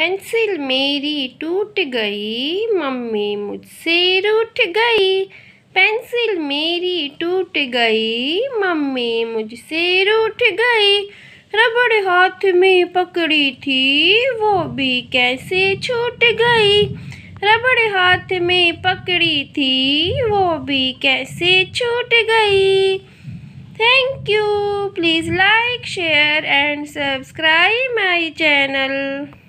pencil मेरी टूट गई मम्मी मुझसे रूठ गई पेंसिल मेरी टूट गई मम्मी मुझसे रूठ गई रबड़ हाथ में पकड़ी थी वो भी कैसे छूट गई रबड़ हाथ में पकड़ी थी वो भी कैसे छूट गई thank you please like share and subscribe my channel